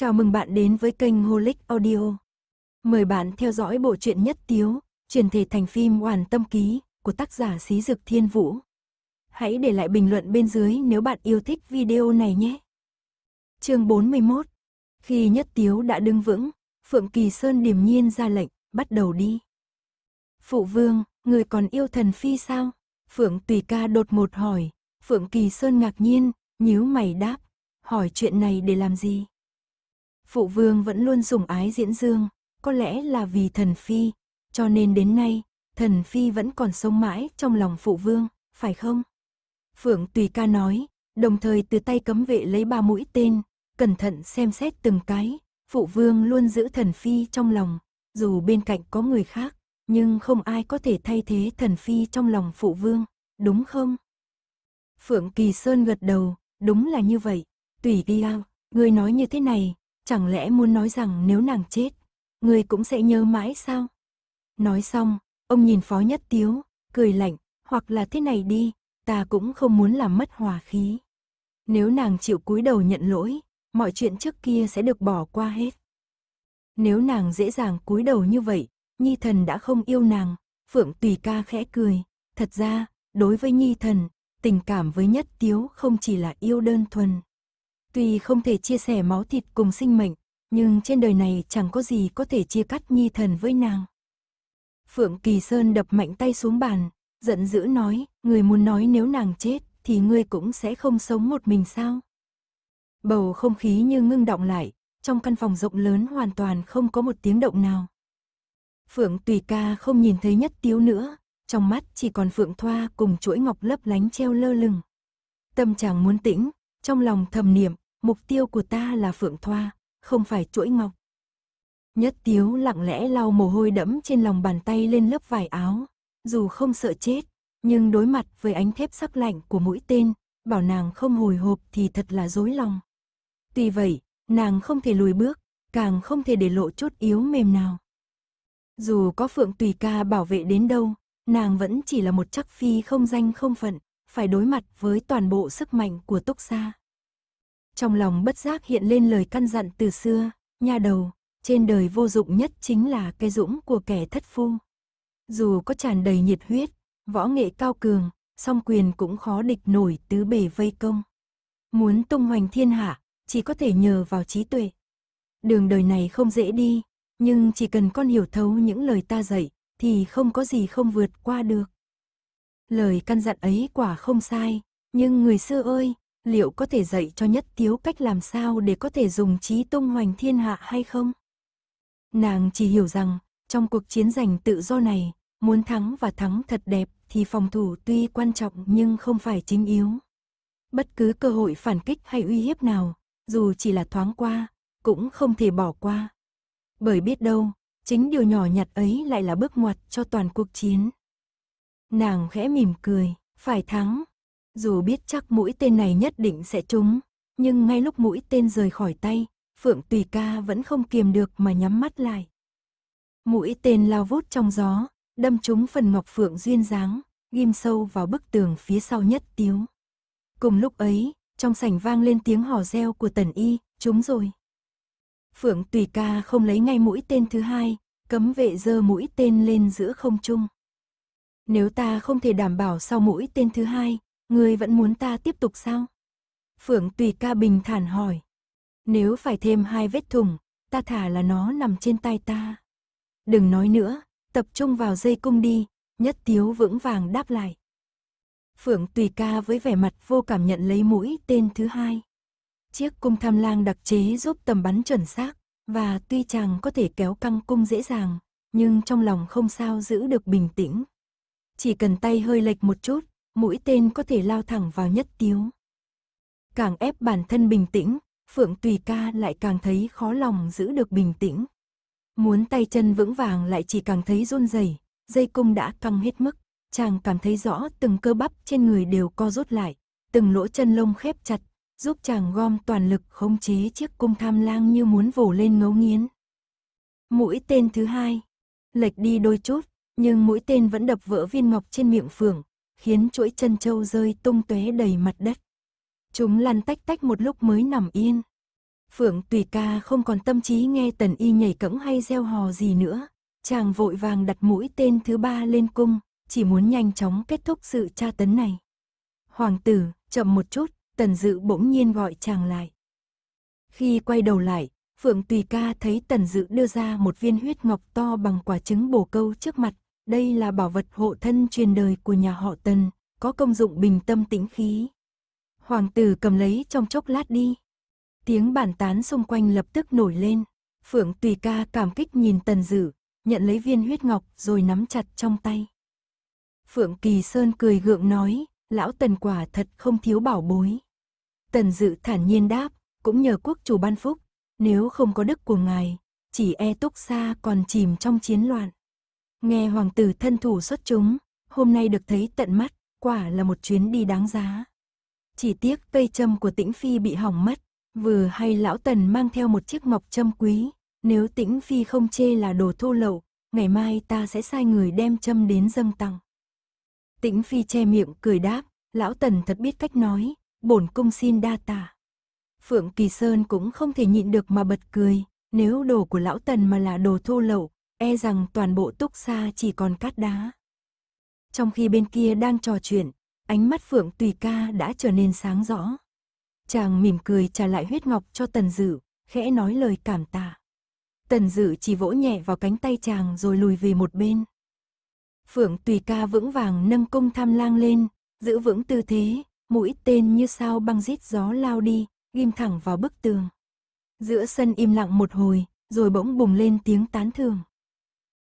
Chào mừng bạn đến với kênh Holic Audio. Mời bạn theo dõi bộ truyện nhất tiếu, truyền thể thành phim Hoàn Tâm Ký của tác giả Xí Dực Thiên Vũ. Hãy để lại bình luận bên dưới nếu bạn yêu thích video này nhé. Chương 41. Khi Nhất Tiếu đã đứng vững, Phượng Kỳ Sơn điềm nhiên ra lệnh, bắt đầu đi. Phụ vương, người còn yêu thần phi sao? Phượng Tùy Ca đột một hỏi, Phượng Kỳ Sơn ngạc nhiên, nhíu mày đáp, hỏi chuyện này để làm gì? Phụ vương vẫn luôn sủng ái diễn dương, có lẽ là vì thần phi, cho nên đến nay, thần phi vẫn còn sống mãi trong lòng phụ vương, phải không? Phượng Tùy Ca nói, đồng thời từ tay cấm vệ lấy ba mũi tên, cẩn thận xem xét từng cái, phụ vương luôn giữ thần phi trong lòng, dù bên cạnh có người khác, nhưng không ai có thể thay thế thần phi trong lòng phụ vương, đúng không? Phượng Kỳ Sơn gật đầu, đúng là như vậy, tùy đi ao, người nói như thế này, Chẳng lẽ muốn nói rằng nếu nàng chết, người cũng sẽ nhớ mãi sao? Nói xong, ông nhìn phó nhất tiếu, cười lạnh, hoặc là thế này đi, ta cũng không muốn làm mất hòa khí. Nếu nàng chịu cúi đầu nhận lỗi, mọi chuyện trước kia sẽ được bỏ qua hết. Nếu nàng dễ dàng cúi đầu như vậy, Nhi thần đã không yêu nàng, Phượng Tùy ca khẽ cười, thật ra, đối với Nhi thần, tình cảm với Nhất Tiếu không chỉ là yêu đơn thuần. Tuy không thể chia sẻ máu thịt cùng sinh mệnh, nhưng trên đời này chẳng có gì có thể chia cắt nhi thần với nàng. Phượng Kỳ Sơn đập mạnh tay xuống bàn, giận dữ nói, người muốn nói nếu nàng chết, thì ngươi cũng sẽ không sống một mình sao. Bầu không khí như ngưng động lại, trong căn phòng rộng lớn hoàn toàn không có một tiếng động nào. Phượng Tùy Ca không nhìn thấy nhất tiếu nữa, trong mắt chỉ còn Phượng Thoa cùng chuỗi ngọc lấp lánh treo lơ lửng. Tâm chàng muốn tĩnh, trong lòng thầm niệm, mục tiêu của ta là phượng thoa, không phải chuỗi ngọc. Nhất tiếu lặng lẽ lau mồ hôi đẫm trên lòng bàn tay lên lớp vải áo. Dù không sợ chết, nhưng đối mặt với ánh thép sắc lạnh của mũi tên, bảo nàng không hồi hộp thì thật là dối lòng. Tuy vậy, nàng không thể lùi bước, càng không thể để lộ chút yếu mềm nào. Dù có Phượng Tùy Ca bảo vệ đến đâu, nàng vẫn chỉ là một chắc phi không danh không phận, phải đối mặt với toàn bộ sức mạnh của Túc Sa trong lòng bất giác hiện lên lời căn dặn từ xưa, nha đầu, trên đời vô dụng nhất chính là cái dũng của kẻ thất phu. Dù có tràn đầy nhiệt huyết, võ nghệ cao cường, song quyền cũng khó địch nổi tứ bề vây công. Muốn tung hoành thiên hạ, chỉ có thể nhờ vào trí tuệ. Đường đời này không dễ đi, nhưng chỉ cần con hiểu thấu những lời ta dạy, thì không có gì không vượt qua được. Lời căn dặn ấy quả không sai, nhưng người xưa ơi, liệu có thể dạy cho nhất tiếu cách làm sao để có thể dùng trí tung hoành thiên hạ hay không? Nàng chỉ hiểu rằng, trong cuộc chiến giành tự do này, muốn thắng và thắng thật đẹp thì phòng thủ tuy quan trọng nhưng không phải chính yếu. Bất cứ cơ hội phản kích hay uy hiếp nào, dù chỉ là thoáng qua, cũng không thể bỏ qua. Bởi biết đâu, chính điều nhỏ nhặt ấy lại là bước ngoặt cho toàn cuộc chiến. Nàng khẽ mỉm cười, phải thắng, dù biết chắc mũi tên này nhất định sẽ trúng, nhưng ngay lúc mũi tên rời khỏi tay, Phượng Tùy Ca vẫn không kiềm được mà nhắm mắt lại. Mũi tên lao vút trong gió, đâm trúng phần ngọc Phượng duyên dáng, ghim sâu vào bức tường phía sau nhất tiếu. Cùng lúc ấy, trong sảnh vang lên tiếng hò reo của Tần Y, trúng rồi. Phượng Tùy Ca không lấy ngay mũi tên thứ hai, cấm vệ giơ mũi tên lên giữa không trung. Nếu ta không thể đảm bảo sau mũi tên thứ hai, Ngươi vẫn muốn ta tiếp tục sao? Phượng Tùy ca bình thản hỏi. Nếu phải thêm hai vết thủng, ta thả là nó nằm trên tay ta. Đừng nói nữa, tập trung vào dây cung đi, nhất tiếu vững vàng đáp lại. Phượng Tùy ca với vẻ mặt vô cảm nhận lấy mũi tên thứ hai. Chiếc cung tham lang đặc chế giúp tầm bắn chuẩn xác, và tuy chàng có thể kéo căng cung dễ dàng, nhưng trong lòng không sao giữ được bình tĩnh. Chỉ cần tay hơi lệch một chút, mũi tên có thể lao thẳng vào nhất tiếu. Càng ép bản thân bình tĩnh, Phượng Tùy Ca lại càng thấy khó lòng giữ được bình tĩnh. Muốn tay chân vững vàng lại chỉ càng thấy run rẩy, dây cung đã căng hết mức, chàng cảm thấy rõ từng cơ bắp trên người đều co rút lại, từng lỗ chân lông khép chặt, giúp chàng gom toàn lực khống chế chiếc cung tham lang như muốn vồ lên ngấu nghiến. Mũi tên thứ hai, lệch đi đôi chút, nhưng mũi tên vẫn đập vỡ viên ngọc trên miệng phượng, khiến chuỗi chân châu rơi tung tóe đầy mặt đất. Chúng lăn tách tách một lúc mới nằm yên. Phượng Tùy Ca không còn tâm trí nghe Tần Y nhảy cẫng hay reo hò gì nữa, chàng vội vàng đặt mũi tên thứ ba lên cung, chỉ muốn nhanh chóng kết thúc sự tra tấn này. Hoàng tử, chậm một chút, Tần Dự bỗng nhiên gọi chàng lại. Khi quay đầu lại, Phượng Tùy Ca thấy Tần Dự đưa ra một viên huyết ngọc to bằng quả trứng bổ câu trước mặt, đây là bảo vật hộ thân truyền đời của nhà họ Tần, có công dụng bình tâm tĩnh khí. Hoàng tử cầm lấy trong chốc lát đi. Tiếng bàn tán xung quanh lập tức nổi lên. Phượng Tùy Ca cảm kích nhìn Tần dự nhận lấy viên huyết ngọc rồi nắm chặt trong tay. Phượng Kỳ Sơn cười gượng nói, lão Tần quả thật không thiếu bảo bối. Tần Dự thản nhiên đáp, cũng nhờ quốc chủ ban phúc, nếu không có đức của ngài, chỉ e túc xa còn chìm trong chiến loạn. Nghe hoàng tử thân thủ xuất chúng, hôm nay được thấy tận mắt, quả là một chuyến đi đáng giá. Chỉ tiếc cây châm của tĩnh phi bị hỏng mất, vừa hay lão tần mang theo một chiếc ngọc châm quý, nếu tĩnh phi không chê là đồ thô lậu, ngày mai ta sẽ sai người đem châm đến dâng tặng. Tĩnh phi che miệng cười đáp, lão tần thật biết cách nói, bổn cung xin đa tạ Phượng Kỳ Sơn cũng không thể nhịn được mà bật cười, nếu đồ của lão tần mà là đồ thô lậu, e rằng toàn bộ túc xa chỉ còn cát đá. Trong khi bên kia đang trò chuyện, ánh mắt Phượng Tùy Ca đã trở nên sáng rõ. Chàng mỉm cười trả lại huyết ngọc cho Tần Dự, khẽ nói lời cảm tạ. Tần Dự chỉ vỗ nhẹ vào cánh tay chàng rồi lùi về một bên. Phượng Tùy Ca vững vàng nâng cung tham lang lên, giữ vững tư thế, mũi tên như sao băng rít gió lao đi, ghim thẳng vào bức tường. Giữa sân im lặng một hồi, rồi bỗng bùng lên tiếng tán thưởng.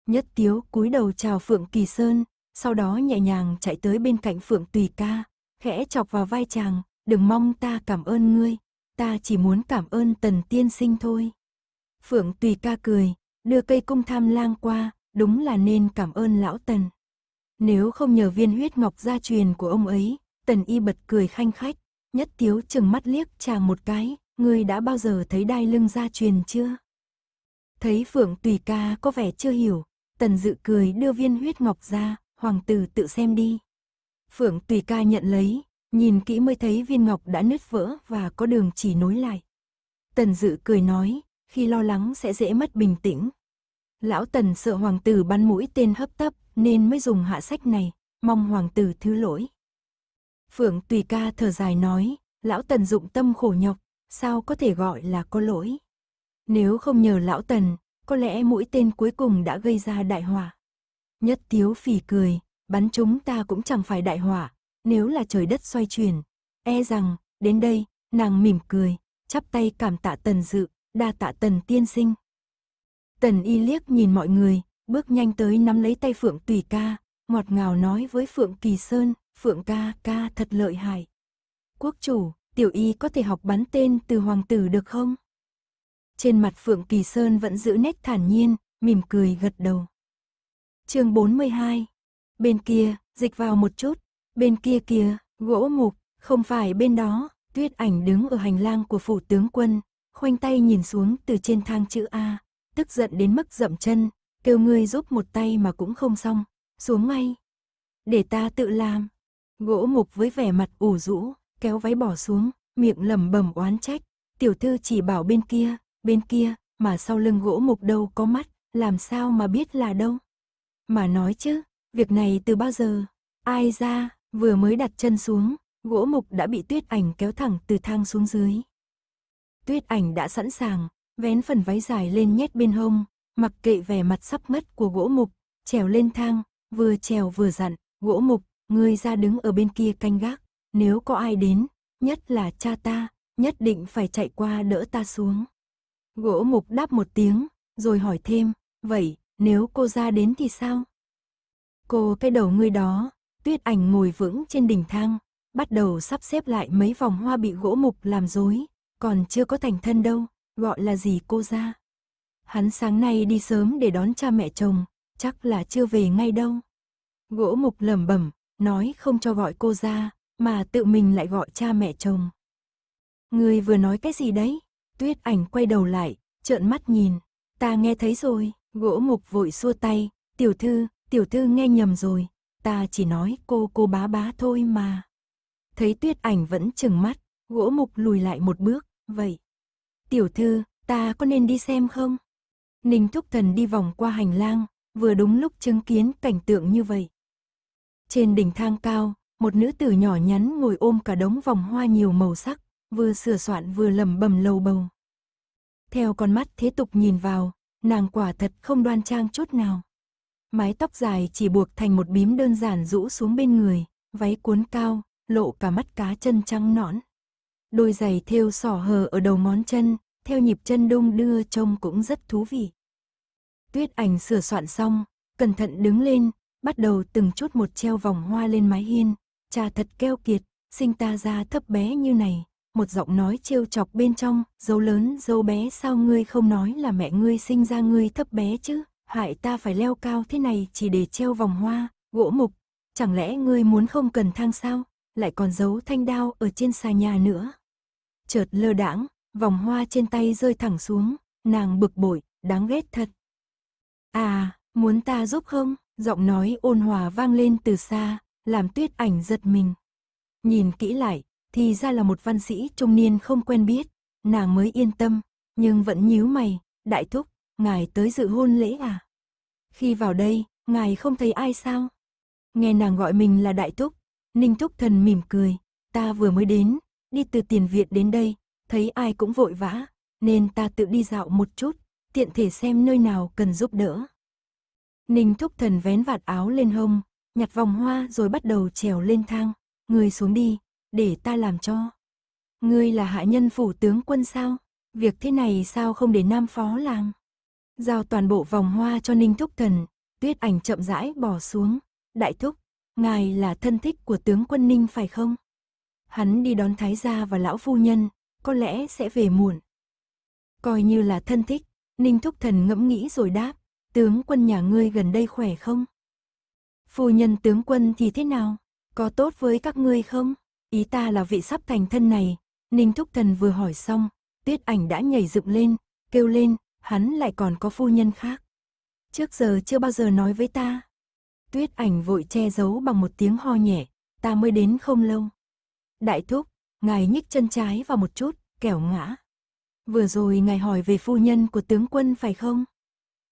Nhất tiếu cúi đầu chào Phượng Kỳ Sơn, sau đó nhẹ nhàng chạy tới bên cạnh Phượng Tùy Ca, khẽ chọc vào vai chàng, đừng mong ta cảm ơn ngươi, ta chỉ muốn cảm ơn tần tiên sinh thôi. Phượng Tùy Ca cười, đưa cây cung tham lang qua, đúng là nên cảm ơn lão tần. Nếu không nhờ viên huyết ngọc gia truyền của ông ấy, tần y bật cười khanh khách, nhất tiếu chừng mắt liếc chàng một cái, ngươi đã bao giờ thấy đai lưng gia truyền chưa? Thấy Phượng Tùy Ca có vẻ chưa hiểu, Tần dự cười đưa viên huyết ngọc ra, hoàng tử tự xem đi. Phượng tùy ca nhận lấy, nhìn kỹ mới thấy viên ngọc đã nứt vỡ và có đường chỉ nối lại. Tần dự cười nói, khi lo lắng sẽ dễ mất bình tĩnh. Lão Tần sợ hoàng tử bắn mũi tên hấp tấp nên mới dùng hạ sách này, mong hoàng tử thứ lỗi. Phượng tùy ca thở dài nói, lão Tần dụng tâm khổ nhọc, sao có thể gọi là có lỗi. Nếu không nhờ lão Tần, có lẽ mũi tên cuối cùng đã gây ra đại hỏa. Nhất tiếu phì cười, bắn chúng ta cũng chẳng phải đại hỏa, nếu là trời đất xoay chuyển. E rằng, đến đây, nàng mỉm cười, chắp tay cảm tạ tần dự, đa tạ tần tiên sinh. Tần y liếc nhìn mọi người, bước nhanh tới nắm lấy tay Phượng Tùy ca, ngọt ngào nói với Phượng Kỳ Sơn, Phượng ca ca thật lợi hại. Quốc chủ, tiểu y có thể học bắn tên từ hoàng tử được không? trên mặt Phượng Kỳ Sơn vẫn giữ nét thản nhiên, mỉm cười gật đầu. chương 42 Bên kia, dịch vào một chút, bên kia kia, gỗ mục, không phải bên đó, tuyết ảnh đứng ở hành lang của phủ tướng quân, khoanh tay nhìn xuống từ trên thang chữ A, tức giận đến mức dậm chân, kêu ngươi giúp một tay mà cũng không xong, xuống ngay. Để ta tự làm. Gỗ mục với vẻ mặt ủ rũ, kéo váy bỏ xuống, miệng lẩm bẩm oán trách, tiểu thư chỉ bảo bên kia, bên kia, mà sau lưng gỗ mục đâu có mắt, làm sao mà biết là đâu. Mà nói chứ, việc này từ bao giờ, ai ra, vừa mới đặt chân xuống, gỗ mục đã bị tuyết ảnh kéo thẳng từ thang xuống dưới. Tuyết ảnh đã sẵn sàng, vén phần váy dài lên nhét bên hông, mặc kệ vẻ mặt sắp mất của gỗ mục, trèo lên thang, vừa trèo vừa dặn, gỗ mục, ngươi ra đứng ở bên kia canh gác, nếu có ai đến, nhất là cha ta, nhất định phải chạy qua đỡ ta xuống. Gỗ mục đáp một tiếng, rồi hỏi thêm, vậy, nếu cô ra đến thì sao? Cô cái đầu ngươi đó, tuyết ảnh ngồi vững trên đỉnh thang, bắt đầu sắp xếp lại mấy vòng hoa bị gỗ mục làm rối, còn chưa có thành thân đâu, gọi là gì cô ra. Hắn sáng nay đi sớm để đón cha mẹ chồng, chắc là chưa về ngay đâu. Gỗ mục lẩm bẩm, nói không cho gọi cô ra, mà tự mình lại gọi cha mẹ chồng. Người vừa nói cái gì đấy? Tuyết ảnh quay đầu lại, trợn mắt nhìn. Ta nghe thấy rồi, gỗ mục vội xua tay. Tiểu thư, tiểu thư nghe nhầm rồi. Ta chỉ nói cô cô bá bá thôi mà. Thấy tuyết ảnh vẫn chừng mắt, gỗ mục lùi lại một bước. Vậy, tiểu thư, ta có nên đi xem không? Ninh Thúc Thần đi vòng qua hành lang, vừa đúng lúc chứng kiến cảnh tượng như vậy. Trên đỉnh thang cao, một nữ tử nhỏ nhắn ngồi ôm cả đống vòng hoa nhiều màu sắc, vừa sửa soạn vừa lẩm bẩm lầu bầu. Theo con mắt thế tục nhìn vào, nàng quả thật không đoan trang chút nào. Mái tóc dài chỉ buộc thành một bím đơn giản rũ xuống bên người, váy cuốn cao, lộ cả mắt cá chân trắng nõn. Đôi giày thêu sỏ hờ ở đầu ngón chân, theo nhịp chân đung đưa trông cũng rất thú vị. Tuyết ảnh sửa soạn xong, cẩn thận đứng lên, bắt đầu từng chút một treo vòng hoa lên mái hiên, cha thật keo kiệt, sinh ta ra thấp bé như này, một giọng nói trêu chọc bên trong, dấu lớn dấu bé sao ngươi không nói là mẹ ngươi sinh ra ngươi thấp bé chứ, hại ta phải leo cao thế này chỉ để treo vòng hoa, gỗ mục, chẳng lẽ ngươi muốn không cần thang sao, lại còn giấu thanh đao ở trên xà nhà nữa. Chợt lơ đãng, vòng hoa trên tay rơi thẳng xuống, nàng bực bội, đáng ghét thật. À, muốn ta giúp không? Giọng nói ôn hòa vang lên từ xa, làm tuyết ảnh giật mình. Nhìn kỹ lại, thì ra là một văn sĩ trung niên không quen biết, nàng mới yên tâm, nhưng vẫn nhíu mày, đại thúc, ngài tới dự hôn lễ à? Khi vào đây, ngài không thấy ai sao? Nghe nàng gọi mình là đại thúc, ninh thúc thần mỉm cười, ta vừa mới đến, đi từ tiền viện đến đây, thấy ai cũng vội vã, nên ta tự đi dạo một chút, tiện thể xem nơi nào cần giúp đỡ. Ninh thúc thần vén vạt áo lên hông, nhặt vòng hoa rồi bắt đầu trèo lên thang, người xuống đi, để ta làm cho. Ngươi là hạ nhân phủ tướng quân sao? Việc thế này sao không để nam phó làm? Giao toàn bộ vòng hoa cho ninh thúc thần, tuyết ảnh chậm rãi bỏ xuống. Đại thúc, ngài là thân thích của tướng quân ninh phải không? Hắn đi đón thái gia và lão phu nhân, có lẽ sẽ về muộn. Coi như là thân thích, ninh thúc thần ngẫm nghĩ rồi đáp, tướng quân nhà ngươi gần đây khỏe không? Phu nhân tướng quân thì thế nào? Có tốt với các ngươi không? Ý ta là vị sắp thành thân này. Ninh Thúc Thần vừa hỏi xong, tuyết ảnh đã nhảy dựng lên, kêu lên, hắn lại còn có phu nhân khác. Trước giờ chưa bao giờ nói với ta. Tuyết ảnh vội che giấu bằng một tiếng ho nhẹ, ta mới đến không lâu. Đại Thúc, ngài nhích chân trái vào một chút, kẻo ngã. Vừa rồi ngài hỏi về phu nhân của tướng quân phải không?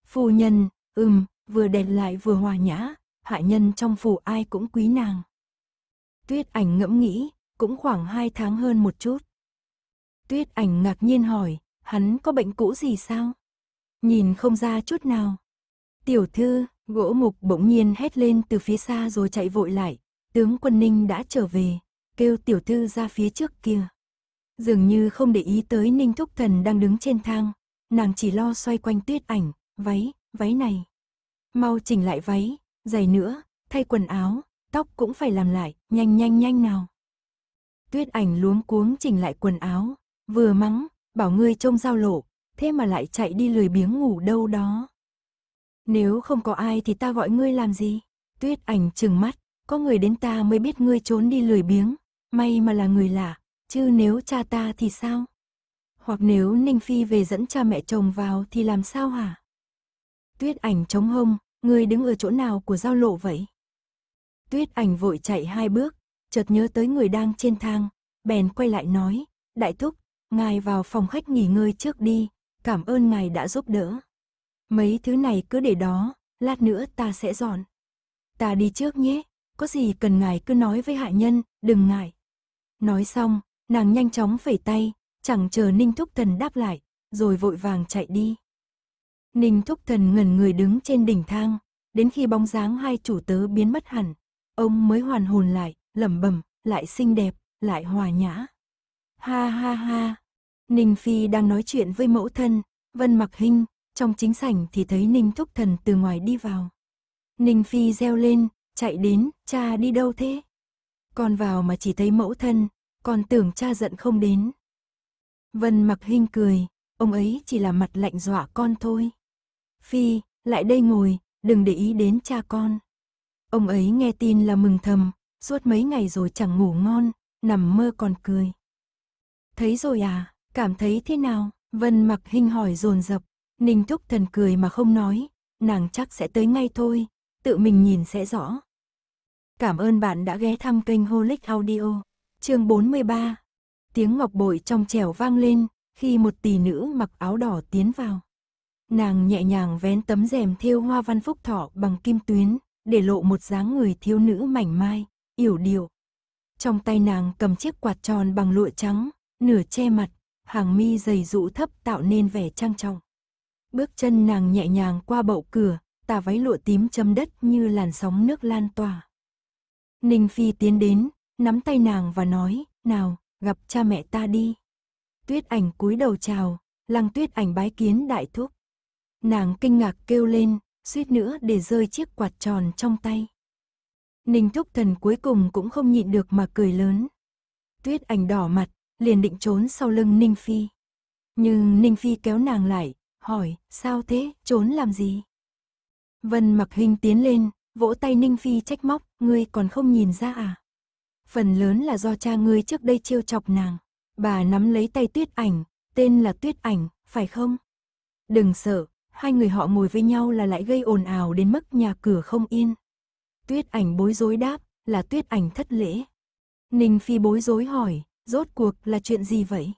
Phu nhân, ừm, vừa đẹp lại vừa hòa nhã, hạ nhân trong phủ ai cũng quý nàng. Tuyết ảnh ngẫm nghĩ, cũng khoảng hai tháng hơn một chút. Tuyết ảnh ngạc nhiên hỏi, hắn có bệnh cũ gì sao? Nhìn không ra chút nào. Tiểu thư, gỗ mục bỗng nhiên hét lên từ phía xa rồi chạy vội lại. Tướng quân ninh đã trở về, kêu tiểu thư ra phía trước kia. Dường như không để ý tới ninh thúc thần đang đứng trên thang. Nàng chỉ lo xoay quanh tuyết ảnh, váy, váy này. Mau chỉnh lại váy, giày nữa, thay quần áo, tóc cũng phải làm lại, nhanh nhanh nhanh nào. Tuyết ảnh luống cuống chỉnh lại quần áo, vừa mắng, bảo ngươi trông giao lộ, thế mà lại chạy đi lười biếng ngủ đâu đó. Nếu không có ai thì ta gọi ngươi làm gì? Tuyết ảnh trừng mắt, có người đến ta mới biết ngươi trốn đi lười biếng, may mà là người lạ, chứ nếu cha ta thì sao? Hoặc nếu Ninh Phi về dẫn cha mẹ chồng vào thì làm sao hả? Tuyết ảnh chống hông, ngươi đứng ở chỗ nào của giao lộ vậy? Tuyết ảnh vội chạy hai bước, chợt nhớ tới người đang trên thang, bèn quay lại nói, đại thúc, ngài vào phòng khách nghỉ ngơi trước đi, cảm ơn ngài đã giúp đỡ. Mấy thứ này cứ để đó, lát nữa ta sẽ dọn. Ta đi trước nhé, có gì cần ngài cứ nói với hạ nhân, đừng ngại. Nói xong, nàng nhanh chóng phẩy tay, chẳng chờ Ninh Thúc Thần đáp lại, rồi vội vàng chạy đi. Ninh Thúc Thần ngẩn người đứng trên đỉnh thang, đến khi bóng dáng hai chủ tớ biến mất hẳn, Ông mới hoàn hồn lại, lẩm bẩm, lại xinh đẹp, lại hòa nhã. Ha ha ha. Ninh Phi đang nói chuyện với mẫu thân, Vân Mặc Hinh, trong chính sảnh thì thấy Ninh Thúc Thần từ ngoài đi vào. Ninh Phi reo lên, chạy đến, cha đi đâu thế? Con vào mà chỉ thấy mẫu thân, con tưởng cha giận không đến. Vân Mặc Hinh cười, ông ấy chỉ là mặt lạnh dọa con thôi. Phi, lại đây ngồi, đừng để ý đến cha con. Ông ấy nghe tin là mừng thầm, suốt mấy ngày rồi chẳng ngủ ngon, nằm mơ còn cười. Thấy rồi à, cảm thấy thế nào? Vân mặc hình hỏi dồn dập Ninh Thúc Thần cười mà không nói, nàng chắc sẽ tới ngay thôi, tự mình nhìn sẽ rõ. Cảm ơn bạn đã ghé thăm kênh Holic Audio, chương 43. Tiếng ngọc bội trong trẻo vang lên, khi một tỷ nữ mặc áo đỏ tiến vào. Nàng nhẹ nhàng vén tấm rèm thêu hoa văn phúc thọ bằng kim tuyến, để lộ một dáng người thiếu nữ mảnh mai, yểu điệu. Trong tay nàng cầm chiếc quạt tròn bằng lụa trắng, nửa che mặt, hàng mi dày rũ thấp tạo nên vẻ trang trọng. Bước chân nàng nhẹ nhàng qua bậu cửa, tà váy lụa tím châm đất như làn sóng nước lan tỏa. Ninh Phi tiến đến, nắm tay nàng và nói, nào, gặp cha mẹ ta đi. Tuyết ảnh cúi đầu chào, lăng tuyết ảnh bái kiến đại thúc. Nàng kinh ngạc kêu lên, suýt nữa để rơi chiếc quạt tròn trong tay. Ninh Thúc Thần cuối cùng cũng không nhịn được mà cười lớn. Tuyết ảnh đỏ mặt, liền định trốn sau lưng Ninh Phi. Nhưng Ninh Phi kéo nàng lại, hỏi, sao thế, trốn làm gì? Vân mặc hình tiến lên, vỗ tay Ninh Phi trách móc, ngươi còn không nhìn ra à? Phần lớn là do cha ngươi trước đây trêu chọc nàng. Bà nắm lấy tay tuyết ảnh, tên là tuyết ảnh, phải không? Đừng sợ, hai người họ ngồi với nhau là lại gây ồn ào đến mức nhà cửa không yên. Tuyết ảnh bối rối đáp, là tuyết ảnh thất lễ. Ninh Phi bối rối hỏi, rốt cuộc là chuyện gì vậy?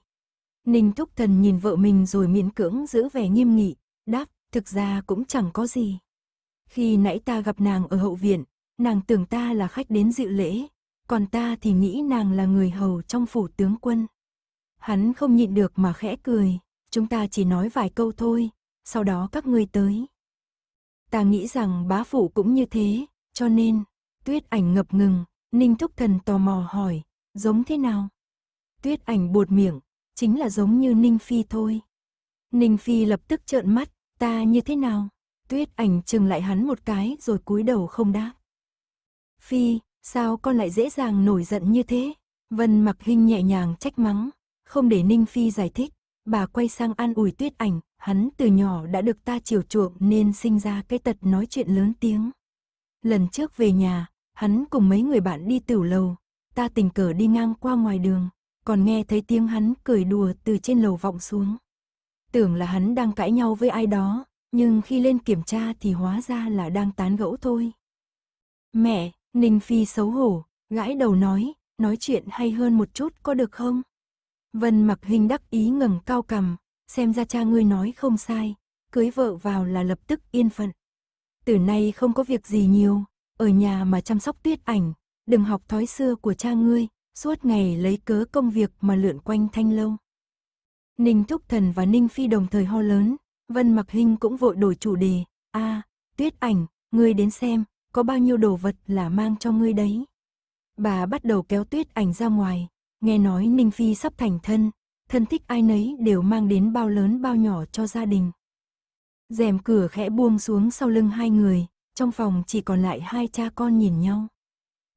Ninh Thúc Thần nhìn vợ mình rồi miễn cưỡng giữ vẻ nghiêm nghị, đáp, thực ra cũng chẳng có gì. Khi nãy ta gặp nàng ở hậu viện, nàng tưởng ta là khách đến dự lễ, còn ta thì nghĩ nàng là người hầu trong phủ tướng quân. Hắn không nhịn được mà khẽ cười, chúng ta chỉ nói vài câu thôi, sau đó các ngươi tới. Ta nghĩ rằng bá phủ cũng như thế, cho nên, tuyết ảnh ngập ngừng, ninh thúc thần tò mò hỏi, giống thế nào? Tuyết ảnh buột miệng, chính là giống như ninh phi thôi. Ninh phi lập tức trợn mắt, ta như thế nào? Tuyết ảnh chừng lại hắn một cái rồi cúi đầu không đáp. Phi, sao con lại dễ dàng nổi giận như thế? Vân mặc hình nhẹ nhàng trách mắng, không để Ninh Phi giải thích, bà quay sang an ủi tuyết ảnh, hắn từ nhỏ đã được ta chiều chuộng nên sinh ra cái tật nói chuyện lớn tiếng. Lần trước về nhà, hắn cùng mấy người bạn đi tửu lầu, ta tình cờ đi ngang qua ngoài đường, còn nghe thấy tiếng hắn cười đùa từ trên lầu vọng xuống. Tưởng là hắn đang cãi nhau với ai đó, nhưng khi lên kiểm tra thì hóa ra là đang tán gẫu thôi. Mẹ, Ninh Phi xấu hổ, gãi đầu nói, nói chuyện hay hơn một chút có được không? Vân mặc hình đắc ý ngẩng cao cằm, xem ra cha ngươi nói không sai, cưới vợ vào là lập tức yên phận. Từ nay không có việc gì nhiều, ở nhà mà chăm sóc tuyết ảnh, đừng học thói xưa của cha ngươi, suốt ngày lấy cớ công việc mà lượn quanh thanh lâu. Ninh Thúc Thần và Ninh Phi đồng thời ho lớn, Vân Mặc Hinh cũng vội đổi chủ đề, a tuyết ảnh, ngươi đến xem, có bao nhiêu đồ vật là mang cho ngươi đấy. Bà bắt đầu kéo tuyết ảnh ra ngoài, nghe nói Ninh Phi sắp thành thân, thân thích ai nấy đều mang đến bao lớn bao nhỏ cho gia đình. rèm cửa khẽ buông xuống sau lưng hai người, trong phòng chỉ còn lại hai cha con nhìn nhau.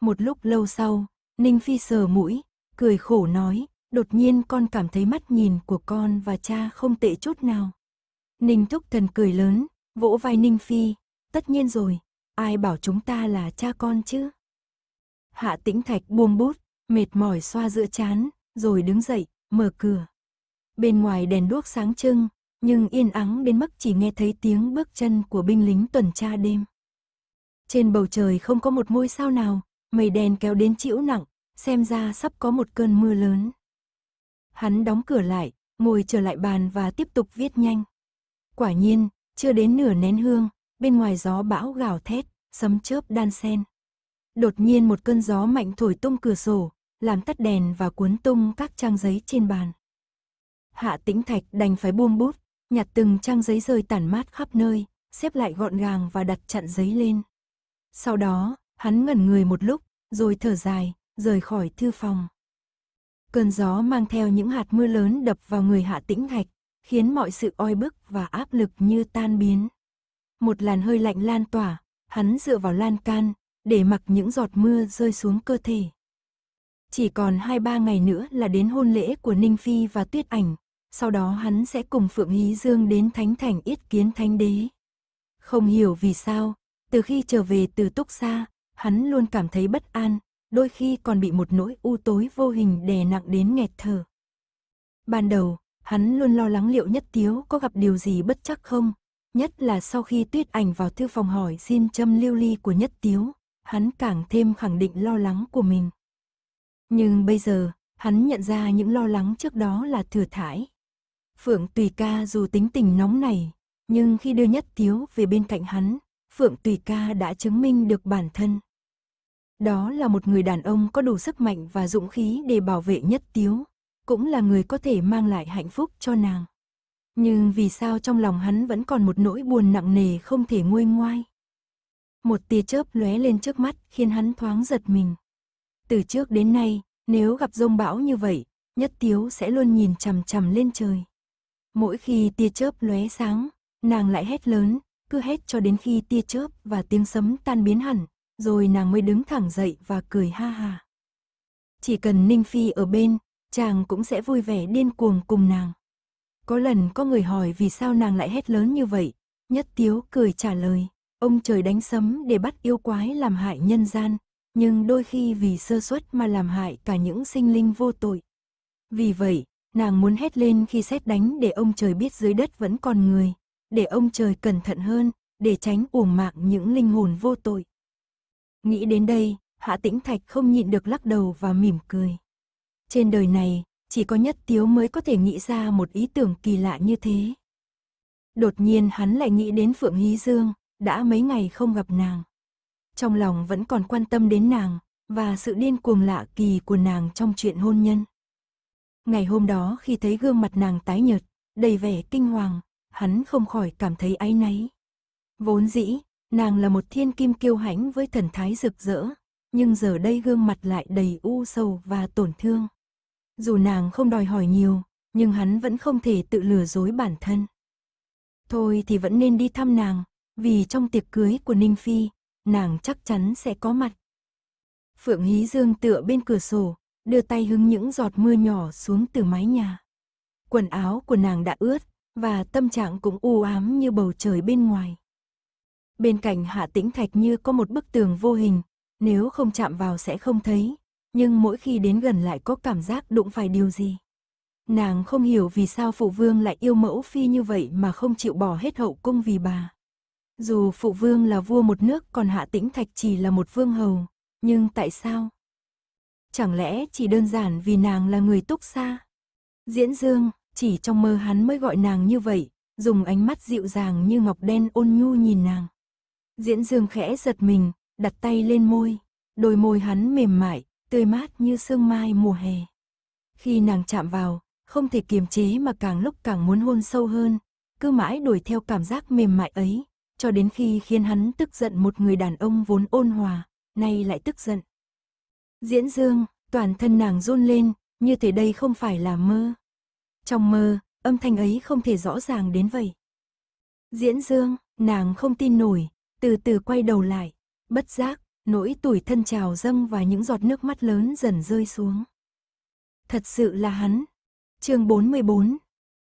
Một lúc lâu sau, Ninh Phi sờ mũi, cười khổ nói, đột nhiên con cảm thấy mắt nhìn của con và cha không tệ chút nào. Ninh Thúc Thần cười lớn, vỗ vai Ninh Phi, tất nhiên rồi, ai bảo chúng ta là cha con chứ? Hạ Tĩnh Thạch buông bút, mệt mỏi xoa giữa chán, rồi đứng dậy, Mở cửa. Bên ngoài đèn đuốc sáng trưng, nhưng yên ắng đến mức chỉ nghe thấy tiếng bước chân của binh lính tuần tra đêm. Trên bầu trời không có một ngôi sao nào, mây đen kéo đến chịu nặng, xem ra sắp có một cơn mưa lớn. Hắn đóng cửa lại, ngồi trở lại bàn và tiếp tục viết nhanh. Quả nhiên, chưa đến nửa nén hương, bên ngoài gió bão gào thét, sấm chớp đan sen. Đột nhiên một cơn gió mạnh thổi tung cửa sổ, làm tắt đèn và cuốn tung các trang giấy trên bàn. Hạ tĩnh thạch đành phải buông bút, nhặt từng trang giấy rơi tản mát khắp nơi, xếp lại gọn gàng và đặt chặn giấy lên. Sau đó, hắn ngẩn người một lúc, rồi thở dài, rời khỏi thư phòng. Cơn gió mang theo những hạt mưa lớn đập vào người hạ tĩnh thạch, khiến mọi sự oi bức và áp lực như tan biến. Một làn hơi lạnh lan tỏa, hắn dựa vào lan can, để mặc những giọt mưa rơi xuống cơ thể, chỉ còn 2-3 ngày nữa là đến hôn lễ của Ninh Phi và Tuyết Ảnh, sau đó hắn sẽ cùng Phượng Hí Dương đến Thánh Thành yết kiến Thánh Đế. Không hiểu vì sao, từ khi trở về từ Túc Sa, hắn luôn cảm thấy bất an, đôi khi còn bị một nỗi u tối vô hình đè nặng đến nghẹt thở. Ban đầu, hắn luôn lo lắng liệu Nhất Tiếu có gặp điều gì bất chắc không, nhất là sau khi Tuyết Ảnh vào thư phòng hỏi xin châm lưu ly của Nhất Tiếu, hắn càng thêm khẳng định lo lắng của mình. Nhưng bây giờ, hắn nhận ra những lo lắng trước đó là thừa thải. Phượng Tùy Ca dù tính tình nóng này, nhưng khi đưa Nhất Tiếu về bên cạnh hắn, Phượng Tùy Ca đã chứng minh được bản thân. Đó là một người đàn ông có đủ sức mạnh và dũng khí để bảo vệ Nhất Tiếu, cũng là người có thể mang lại hạnh phúc cho nàng. Nhưng vì sao trong lòng hắn vẫn còn một nỗi buồn nặng nề không thể nguôi ngoai? Một tia chớp lóe lên trước mắt khiến hắn thoáng giật mình. Từ trước đến nay, nếu gặp rông bão như vậy, Nhất Tiếu sẽ luôn nhìn chằm chằm lên trời. Mỗi khi tia chớp lóe sáng, nàng lại hét lớn, cứ hét cho đến khi tia chớp và tiếng sấm tan biến hẳn, rồi nàng mới đứng thẳng dậy và cười ha ha. Chỉ cần Ninh Phi ở bên, chàng cũng sẽ vui vẻ điên cuồng cùng nàng. Có lần có người hỏi vì sao nàng lại hét lớn như vậy, Nhất Tiếu cười trả lời, ông trời đánh sấm để bắt yêu quái làm hại nhân gian, nhưng đôi khi vì sơ suất mà làm hại cả những sinh linh vô tội. Vì vậy, nàng muốn hét lên khi xét đánh để ông trời biết dưới đất vẫn còn người, để ông trời cẩn thận hơn, để tránh uổng mạng những linh hồn vô tội. Nghĩ đến đây, Hạ Tĩnh Thạch không nhịn được lắc đầu và mỉm cười. Trên đời này, chỉ có nhất tiếu mới có thể nghĩ ra một ý tưởng kỳ lạ như thế. Đột nhiên hắn lại nghĩ đến Phượng Hí Dương, đã mấy ngày không gặp nàng trong lòng vẫn còn quan tâm đến nàng, và sự điên cuồng lạ kỳ của nàng trong chuyện hôn nhân. Ngày hôm đó khi thấy gương mặt nàng tái nhợt, đầy vẻ kinh hoàng, hắn không khỏi cảm thấy áy náy. Vốn dĩ, nàng là một thiên kim kiêu hãnh với thần thái rực rỡ, nhưng giờ đây gương mặt lại đầy u sầu và tổn thương. Dù nàng không đòi hỏi nhiều, nhưng hắn vẫn không thể tự lừa dối bản thân. Thôi thì vẫn nên đi thăm nàng, vì trong tiệc cưới của Ninh Phi, nàng chắc chắn sẽ có mặt. Phượng Hí Dương tựa bên cửa sổ, đưa tay hứng những giọt mưa nhỏ xuống từ mái nhà. Quần áo của nàng đã ướt, và tâm trạng cũng u ám như bầu trời bên ngoài. Bên cạnh Hạ Tĩnh Thạch như có một bức tường vô hình, nếu không chạm vào sẽ không thấy, nhưng mỗi khi đến gần lại có cảm giác đụng phải điều gì. Nàng không hiểu vì sao phụ vương lại yêu mẫu phi như vậy mà không chịu bỏ hết hậu cung vì bà. Dù phụ vương là vua một nước còn hạ tĩnh thạch chỉ là một vương hầu, nhưng tại sao? Chẳng lẽ chỉ đơn giản vì nàng là người túc xa? Diễn dương, chỉ trong mơ hắn mới gọi nàng như vậy, dùng ánh mắt dịu dàng như ngọc đen ôn nhu nhìn nàng. Diễn dương khẽ giật mình, đặt tay lên môi, đôi môi hắn mềm mại, tươi mát như sương mai mùa hè. Khi nàng chạm vào, không thể kiềm chế mà càng lúc càng muốn hôn sâu hơn, cứ mãi đuổi theo cảm giác mềm mại ấy, cho đến khi khiến hắn tức giận một người đàn ông vốn ôn hòa, nay lại tức giận. Diễn dương, toàn thân nàng run lên, như thể đây không phải là mơ. Trong mơ, âm thanh ấy không thể rõ ràng đến vậy. Diễn dương, nàng không tin nổi, từ từ quay đầu lại, bất giác, nỗi tủi thân trào dâng và những giọt nước mắt lớn dần rơi xuống. Thật sự là hắn. chương 44,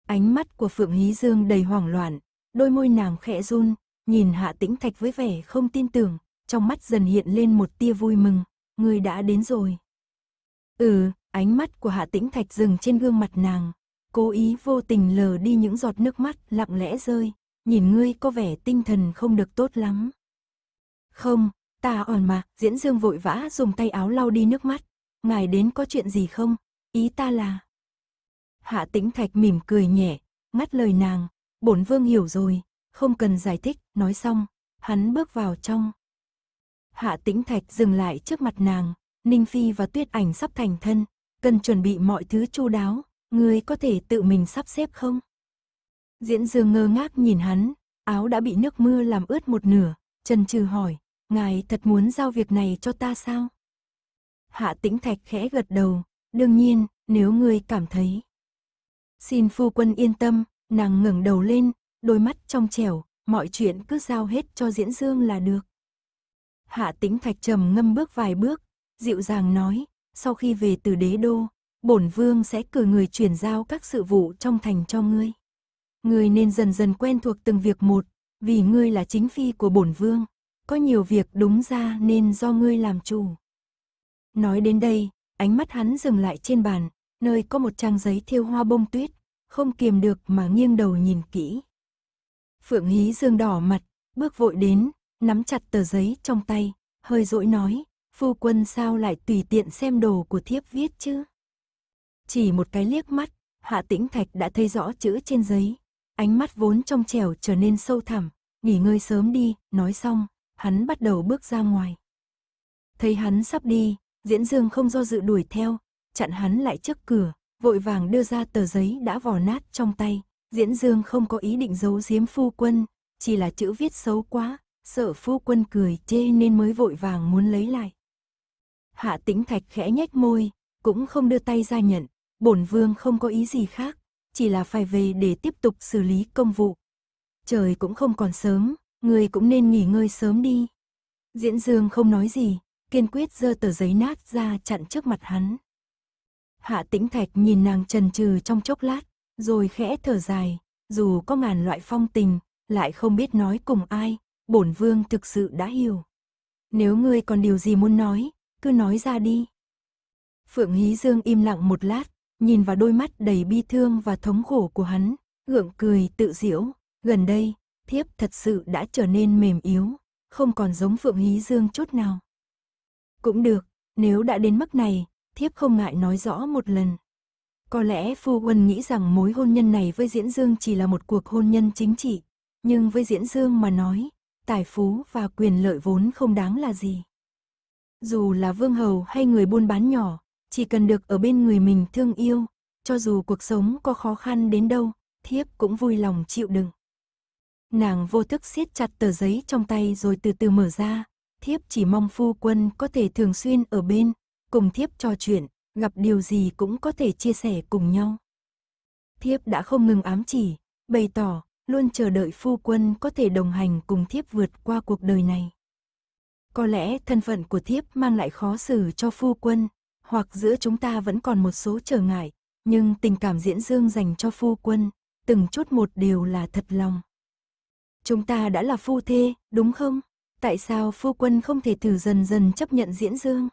ánh mắt của Phượng Hí Dương đầy hoảng loạn, đôi môi nàng khẽ run, Nhìn Hạ Tĩnh Thạch với vẻ không tin tưởng, trong mắt dần hiện lên một tia vui mừng, người đã đến rồi. Ừ, ánh mắt của Hạ Tĩnh Thạch dừng trên gương mặt nàng, cố ý vô tình lờ đi những giọt nước mắt lặng lẽ rơi, nhìn ngươi có vẻ tinh thần không được tốt lắm. Không, ta ổn mà, Diễn Dương vội vã dùng tay áo lau đi nước mắt, ngài đến có chuyện gì không, ý ta là... Hạ Tĩnh Thạch mỉm cười nhẹ, ngắt lời nàng, bổn vương hiểu rồi, không cần giải thích, nói xong, hắn bước vào trong. Hạ tĩnh thạch dừng lại trước mặt nàng, Ninh Phi và Tuyết Ảnh sắp thành thân, cần chuẩn bị mọi thứ chu đáo, người có thể tự mình sắp xếp không? Diễn Dương ngơ ngác nhìn hắn, áo đã bị nước mưa làm ướt một nửa, trần trừ hỏi, ngài thật muốn giao việc này cho ta sao? Hạ tĩnh thạch khẽ gật đầu, đương nhiên, nếu ngươi cảm thấy. Xin phu quân yên tâm, nàng ngẩng đầu lên, đôi mắt trong trẻo, mọi chuyện cứ giao hết cho Diễn Dương là được. Hạ tính thạch trầm ngâm bước vài bước, dịu dàng nói, sau khi về từ đế đô, bổn vương sẽ cử người chuyển giao các sự vụ trong thành cho ngươi. Ngươi nên dần dần quen thuộc từng việc một, vì ngươi là chính phi của bổn vương, có nhiều việc đúng ra nên do ngươi làm chủ. Nói đến đây, ánh mắt hắn dừng lại trên bàn, nơi có một trang giấy thiêu hoa bông tuyết, không kiềm được mà nghiêng đầu nhìn kỹ. Phượng Hí Dương đỏ mặt, bước vội đến, nắm chặt tờ giấy trong tay, hơi dỗi nói, phu quân sao lại tùy tiện xem đồ của thiếp viết chứ. Chỉ một cái liếc mắt, Hạ Tĩnh Thạch đã thấy rõ chữ trên giấy, ánh mắt vốn trong trẻo trở nên sâu thẳm, nghỉ ngơi sớm đi, nói xong, hắn bắt đầu bước ra ngoài. Thấy hắn sắp đi, Diễn Dương không do dự đuổi theo, chặn hắn lại trước cửa, vội vàng đưa ra tờ giấy đã vò nát trong tay, Diễn Dương không có ý định giấu giếm phu quân, chỉ là chữ viết xấu quá, sợ phu quân cười chê nên mới vội vàng muốn lấy lại. Hạ tĩnh thạch khẽ nhếch môi, cũng không đưa tay ra nhận, bổn vương không có ý gì khác, chỉ là phải về để tiếp tục xử lý công vụ. Trời cũng không còn sớm, người cũng nên nghỉ ngơi sớm đi. Diễn Dương không nói gì, kiên quyết giơ tờ giấy nát ra chặn trước mặt hắn. Hạ tĩnh thạch nhìn nàng trần trừ trong chốc lát, rồi khẽ thở dài, dù có ngàn loại phong tình, lại không biết nói cùng ai, bổn vương thực sự đã hiểu. Nếu ngươi còn điều gì muốn nói, cứ nói ra đi. Phượng Hí Dương im lặng một lát, nhìn vào đôi mắt đầy bi thương và thống khổ của hắn, gượng cười tự diễu, gần đây, thiếp thật sự đã trở nên mềm yếu, không còn giống Phượng Hí Dương chút nào. Cũng được, nếu đã đến mức này, thiếp không ngại nói rõ một lần. Có lẽ Phu Quân nghĩ rằng mối hôn nhân này với Diễn Dương chỉ là một cuộc hôn nhân chính trị, nhưng với Diễn Dương mà nói, tài phú và quyền lợi vốn không đáng là gì. Dù là vương hầu hay người buôn bán nhỏ, chỉ cần được ở bên người mình thương yêu, cho dù cuộc sống có khó khăn đến đâu, thiếp cũng vui lòng chịu đựng. Nàng vô thức siết chặt tờ giấy trong tay rồi từ từ mở ra, thiếp chỉ mong phu quân có thể thường xuyên ở bên, cùng thiếp trò chuyện, gặp điều gì cũng có thể chia sẻ cùng nhau. Thiếp đã không ngừng ám chỉ, bày tỏ, luôn chờ đợi phu quân có thể đồng hành cùng thiếp vượt qua cuộc đời này. Có lẽ thân phận của thiếp mang lại khó xử cho phu quân, hoặc giữa chúng ta vẫn còn một số trở ngại, nhưng tình cảm diễn dương dành cho phu quân, từng chút một đều là thật lòng. Chúng ta đã là phu thê, đúng không? Tại sao phu quân không thể thử dần dần chấp nhận diễn dương?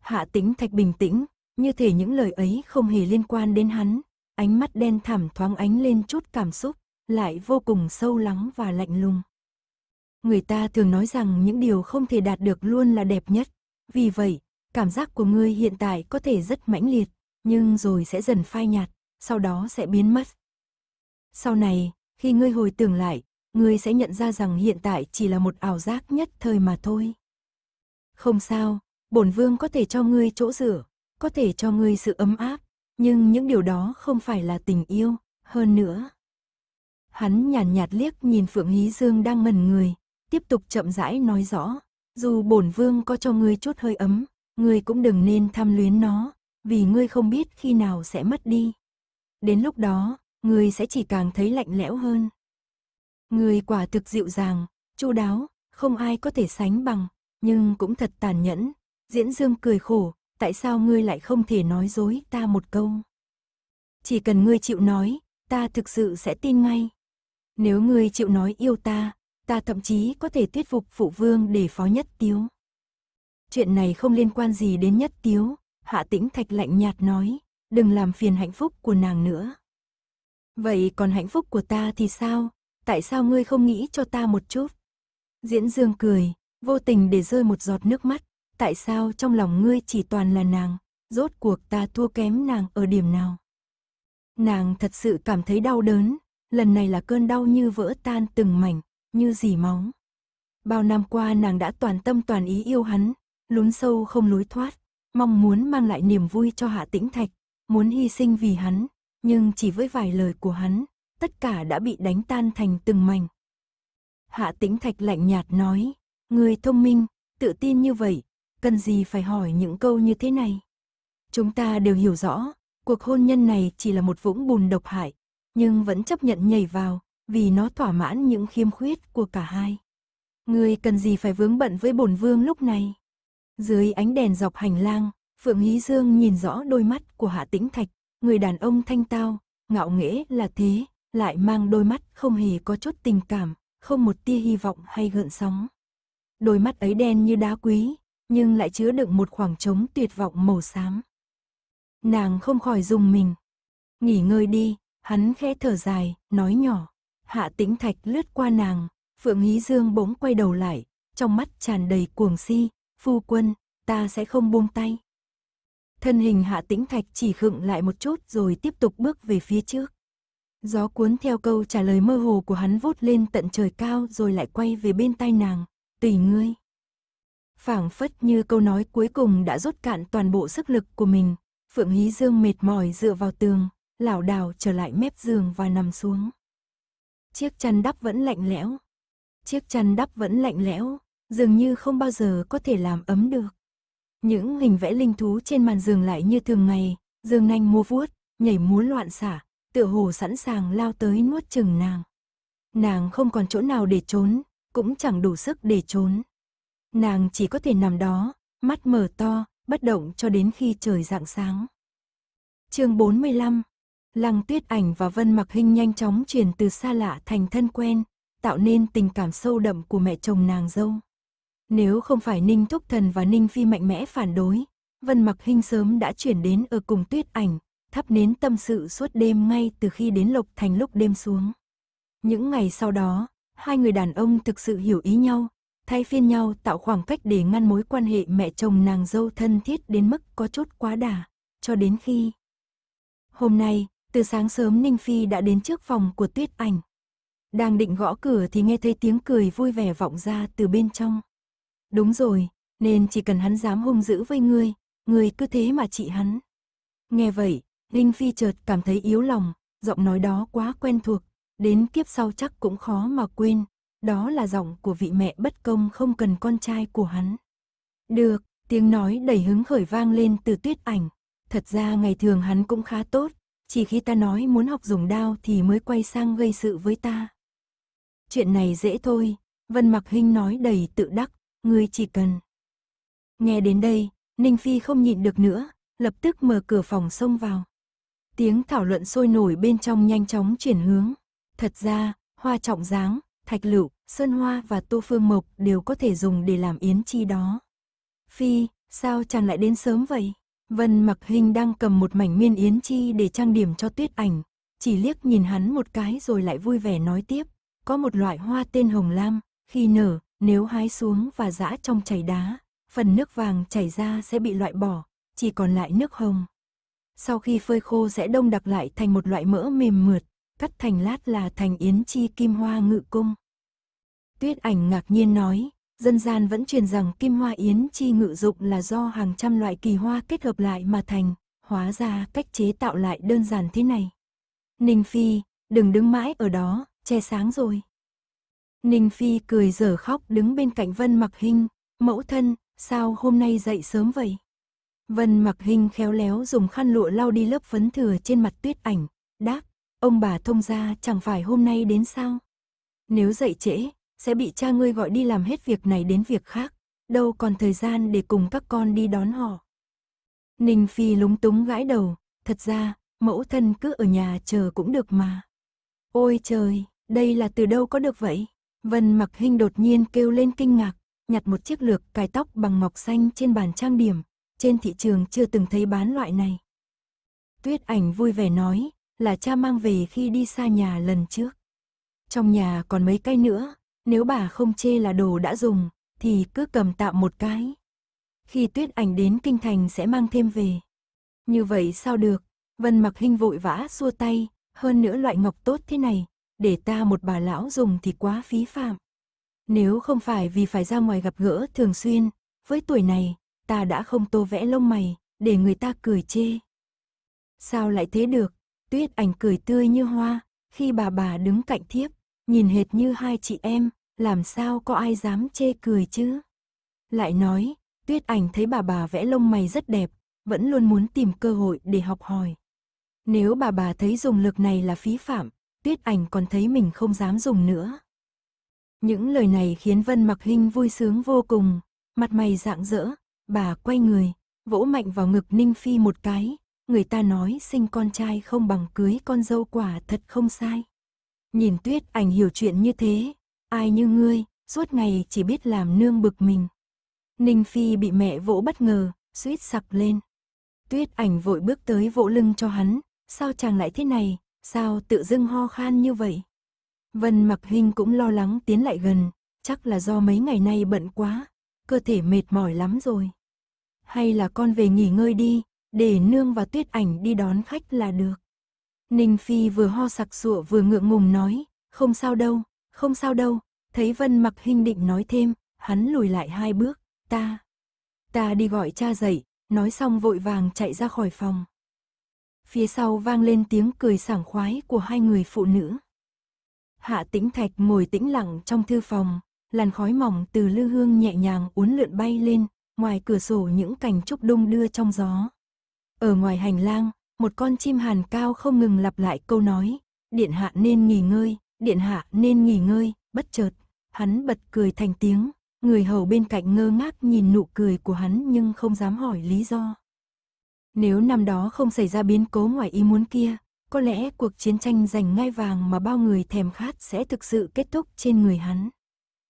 Hạ tính thạch bình tĩnh, như thể những lời ấy không hề liên quan đến hắn. Ánh mắt đen thẳm thoáng ánh lên chút cảm xúc, lại vô cùng sâu lắng và lạnh lùng. Người ta thường nói rằng những điều không thể đạt được luôn là đẹp nhất. Vì vậy, cảm giác của ngươi hiện tại có thể rất mãnh liệt, nhưng rồi sẽ dần phai nhạt, sau đó sẽ biến mất. Sau này, khi ngươi hồi tưởng lại, ngươi sẽ nhận ra rằng hiện tại chỉ là một ảo giác nhất thời mà thôi. Không sao, bổn vương có thể cho ngươi chỗ rửa, có thể cho ngươi sự ấm áp, nhưng những điều đó không phải là tình yêu, hơn nữa. Hắn nhàn nhạt, nhạt liếc nhìn Phượng Hí Dương đang ngẩn người, tiếp tục chậm rãi nói rõ, dù bổn vương có cho ngươi chút hơi ấm, ngươi cũng đừng nên tham luyến nó, vì ngươi không biết khi nào sẽ mất đi. Đến lúc đó, ngươi sẽ chỉ càng thấy lạnh lẽo hơn. Ngươi quả thực dịu dàng, chu đáo, không ai có thể sánh bằng, nhưng cũng thật tàn nhẫn, Diễn Dương cười khổ, tại sao ngươi lại không thể nói dối ta một câu? Chỉ cần ngươi chịu nói, ta thực sự sẽ tin ngay. Nếu ngươi chịu nói yêu ta, ta thậm chí có thể thuyết phục phụ vương để phó nhất tiếu. Chuyện này không liên quan gì đến nhất tiếu, hạ tĩnh thạch lạnh nhạt nói, đừng làm phiền hạnh phúc của nàng nữa. Vậy còn hạnh phúc của ta thì sao? Tại sao ngươi không nghĩ cho ta một chút? Diễn Dương cười, vô tình để rơi một giọt nước mắt tại sao trong lòng ngươi chỉ toàn là nàng, rốt cuộc ta thua kém nàng ở điểm nào. Nàng thật sự cảm thấy đau đớn, lần này là cơn đau như vỡ tan từng mảnh, như dì móng. Bao năm qua nàng đã toàn tâm toàn ý yêu hắn, lún sâu không lối thoát, mong muốn mang lại niềm vui cho Hạ Tĩnh Thạch, muốn hy sinh vì hắn, nhưng chỉ với vài lời của hắn, tất cả đã bị đánh tan thành từng mảnh. Hạ Tĩnh Thạch lạnh nhạt nói, người thông minh, tự tin như vậy, cần gì phải hỏi những câu như thế này. Chúng ta đều hiểu rõ, cuộc hôn nhân này chỉ là một vũng bùn độc hại, nhưng vẫn chấp nhận nhảy vào, vì nó thỏa mãn những khiêm khuyết của cả hai. người cần gì phải vướng bận với bổn vương lúc này? Dưới ánh đèn dọc hành lang, Phượng Hí Dương nhìn rõ đôi mắt của Hạ Tĩnh Thạch, người đàn ông thanh tao, ngạo nghễ là thế, lại mang đôi mắt không hề có chút tình cảm, không một tia hy vọng hay gợn sóng. Đôi mắt ấy đen như đá quý, nhưng lại chứa đựng một khoảng trống tuyệt vọng màu xám. Nàng không khỏi dùng mình. Nghỉ ngơi đi, hắn khẽ thở dài, nói nhỏ. Hạ tĩnh thạch lướt qua nàng, Phượng Hí Dương bỗng quay đầu lại, trong mắt tràn đầy cuồng si, phu quân, ta sẽ không buông tay. Thân hình hạ tĩnh thạch chỉ khựng lại một chút rồi tiếp tục bước về phía trước. Gió cuốn theo câu trả lời mơ hồ của hắn vút lên tận trời cao rồi lại quay về bên tai nàng, tùy ngươi phảng phất như câu nói cuối cùng đã rút cạn toàn bộ sức lực của mình. Phượng Hí Dương mệt mỏi dựa vào tường, lảo đảo trở lại mép giường và nằm xuống. Chiếc chăn đắp vẫn lạnh lẽo. Chiếc chăn đắp vẫn lạnh lẽo, dường như không bao giờ có thể làm ấm được. Những hình vẽ linh thú trên màn giường lại như thường ngày, dương nanh mua vuốt, nhảy múa loạn xả, tựa hồ sẵn sàng lao tới nuốt chừng nàng. Nàng không còn chỗ nào để trốn, cũng chẳng đủ sức để trốn. Nàng chỉ có thể nằm đó, mắt mở to, bất động cho đến khi trời rạng sáng. chương 45 Lăng tuyết ảnh và vân mặc hình nhanh chóng chuyển từ xa lạ thành thân quen, tạo nên tình cảm sâu đậm của mẹ chồng nàng dâu. Nếu không phải Ninh Thúc Thần và Ninh Phi mạnh mẽ phản đối, Vân Mặc Hinh sớm đã chuyển đến ở cùng tuyết ảnh, thắp nến tâm sự suốt đêm ngay từ khi đến Lộc Thành lúc đêm xuống. Những ngày sau đó, hai người đàn ông thực sự hiểu ý nhau, thay phiên nhau tạo khoảng cách để ngăn mối quan hệ mẹ chồng nàng dâu thân thiết đến mức có chút quá đà, cho đến khi. Hôm nay, từ sáng sớm Ninh Phi đã đến trước phòng của tuyết ảnh. Đang định gõ cửa thì nghe thấy tiếng cười vui vẻ vọng ra từ bên trong. Đúng rồi, nên chỉ cần hắn dám hung dữ với ngươi, ngươi cứ thế mà trị hắn. Nghe vậy, Ninh Phi chợt cảm thấy yếu lòng, giọng nói đó quá quen thuộc, đến kiếp sau chắc cũng khó mà quên, đó là giọng của vị mẹ bất công không cần con trai của hắn. Được, tiếng nói đầy hứng khởi vang lên từ tuyết ảnh. Thật ra ngày thường hắn cũng khá tốt, chỉ khi ta nói muốn học dùng đao thì mới quay sang gây sự với ta. Chuyện này dễ thôi, Vân Mặc Hinh nói đầy tự đắc, ngươi chỉ cần. Nghe đến đây, Ninh Phi không nhịn được nữa, lập tức mở cửa phòng xông vào. Tiếng thảo luận sôi nổi bên trong nhanh chóng chuyển hướng. Thật ra, hoa trọng dáng, thạch lựu, sơn hoa và tô phương mộc đều có thể dùng để làm yến chi đó. Phi, sao chàng lại đến sớm vậy? Vân mặc hình đang cầm một mảnh miên yến chi để trang điểm cho tuyết ảnh, chỉ liếc nhìn hắn một cái rồi lại vui vẻ nói tiếp. Có một loại hoa tên hồng lam, khi nở, nếu hái xuống và giã trong chảy đá, phần nước vàng chảy ra sẽ bị loại bỏ, chỉ còn lại nước hồng. Sau khi phơi khô sẽ đông đặc lại thành một loại mỡ mềm mượt, cắt thành lát là thành yến chi kim hoa ngự cung. Tuyết ảnh ngạc nhiên nói, dân gian vẫn truyền rằng kim hoa yến chi ngự dụng là do hàng trăm loại kỳ hoa kết hợp lại mà thành, hóa ra cách chế tạo lại đơn giản thế này. Ninh Phi, đừng đứng mãi ở đó, che sáng rồi. Ninh Phi cười dở khóc đứng bên cạnh Vân Mặc Hinh, mẫu thân, sao hôm nay dậy sớm vậy? Vân Mặc Hinh khéo léo dùng khăn lụa lau đi lớp phấn thừa trên mặt tuyết ảnh, đáp, ông bà thông gia chẳng phải hôm nay đến sao? Nếu dậy trễ, sẽ bị cha ngươi gọi đi làm hết việc này đến việc khác, đâu còn thời gian để cùng các con đi đón họ. Ninh Phi lúng túng gãi đầu, thật ra, mẫu thân cứ ở nhà chờ cũng được mà. Ôi trời, đây là từ đâu có được vậy? Vân mặc Hinh đột nhiên kêu lên kinh ngạc, nhặt một chiếc lược cài tóc bằng mọc xanh trên bàn trang điểm, trên thị trường chưa từng thấy bán loại này. Tuyết ảnh vui vẻ nói, là cha mang về khi đi xa nhà lần trước. Trong nhà còn mấy cái nữa, nếu bà không chê là đồ đã dùng, thì cứ cầm tạm một cái. Khi tuyết ảnh đến kinh thành sẽ mang thêm về. Như vậy sao được, Vân mặc Hinh vội vã xua tay, hơn nữa loại ngọc tốt thế này, để ta một bà lão dùng thì quá phí phạm. Nếu không phải vì phải ra ngoài gặp gỡ thường xuyên, với tuổi này, ta đã không tô vẽ lông mày, để người ta cười chê. Sao lại thế được, Tuyết Ảnh cười tươi như hoa, khi bà bà đứng cạnh thiếp, nhìn hệt như hai chị em, làm sao có ai dám chê cười chứ? Lại nói, Tuyết Ảnh thấy bà bà vẽ lông mày rất đẹp, vẫn luôn muốn tìm cơ hội để học hỏi. Nếu bà bà thấy dùng lực này là phí phạm, Tuyết Ảnh còn thấy mình không dám dùng nữa. Những lời này khiến Vân Mặc Hinh vui sướng vô cùng, mặt mày rạng rỡ, bà quay người, vỗ mạnh vào ngực Ninh Phi một cái, người ta nói sinh con trai không bằng cưới con dâu quả thật không sai. Nhìn tuyết ảnh hiểu chuyện như thế, ai như ngươi, suốt ngày chỉ biết làm nương bực mình. Ninh Phi bị mẹ vỗ bất ngờ, suýt sặc lên. Tuyết ảnh vội bước tới vỗ lưng cho hắn, sao chàng lại thế này, sao tự dưng ho khan như vậy. Vân mặc huynh cũng lo lắng tiến lại gần, chắc là do mấy ngày nay bận quá, cơ thể mệt mỏi lắm rồi. Hay là con về nghỉ ngơi đi, để nương và tuyết ảnh đi đón khách là được. Ninh Phi vừa ho sặc sụa vừa ngượng ngùng nói, không sao đâu, không sao đâu, thấy Vân mặc hình định nói thêm, hắn lùi lại hai bước, ta, ta đi gọi cha dậy, nói xong vội vàng chạy ra khỏi phòng. Phía sau vang lên tiếng cười sảng khoái của hai người phụ nữ. Hạ tĩnh thạch ngồi tĩnh lặng trong thư phòng, làn khói mỏng từ lư hương nhẹ nhàng uốn lượn bay lên, ngoài cửa sổ những cành trúc đung đưa trong gió. Ở ngoài hành lang, một con chim hàn cao không ngừng lặp lại câu nói. Điện hạ nên nghỉ ngơi, điện hạ nên nghỉ ngơi, bất chợt. Hắn bật cười thành tiếng, người hầu bên cạnh ngơ ngác nhìn nụ cười của hắn nhưng không dám hỏi lý do. Nếu năm đó không xảy ra biến cố ngoài ý muốn kia, có lẽ cuộc chiến tranh giành ngai vàng mà bao người thèm khát sẽ thực sự kết thúc trên người hắn.